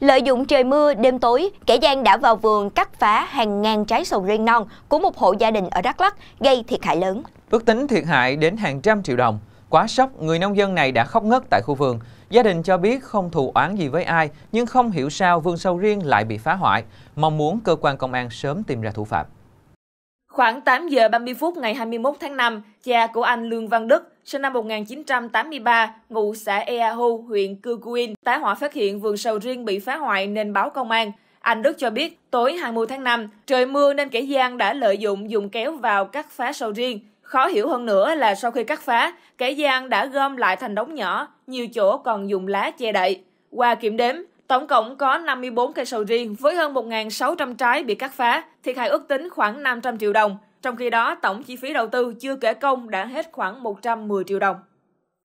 Lợi dụng trời mưa đêm tối, kẻ gian đã vào vườn cắt phá hàng ngàn trái sầu riêng non của một hộ gia đình ở Đắk Lắk, gây thiệt hại lớn. Ước tính thiệt hại đến hàng trăm triệu đồng. Quá sốc, người nông dân này đã khóc ngất tại khu vườn. Gia đình cho biết không thù oán gì với ai, nhưng không hiểu sao vườn sầu riêng lại bị phá hoại, mong muốn cơ quan công an sớm tìm ra thủ phạm. Khoảng 8 giờ 30 phút ngày 21 tháng 5, cha của anh Lương Văn Đức, sinh năm 1983, ngụ xã Ea Hu, huyện Cư Cuin, tái hỏa phát hiện vườn sầu riêng bị phá hoại nên báo công an. Anh Đức cho biết, tối 20 tháng 5, trời mưa nên kẻ gian đã lợi dụng dùng kéo vào cắt phá sầu riêng. Khó hiểu hơn nữa là sau khi cắt phá, kẻ gian đã gom lại thành đống nhỏ, nhiều chỗ còn dùng lá che đậy. Qua kiểm đếm, Tổng cộng có 54 cây sầu riêng với hơn 1.600 trái bị cắt phá, thiệt hại ước tính khoảng 500 triệu đồng. Trong khi đó, tổng chi phí đầu tư chưa kể công đã hết khoảng 110 triệu đồng.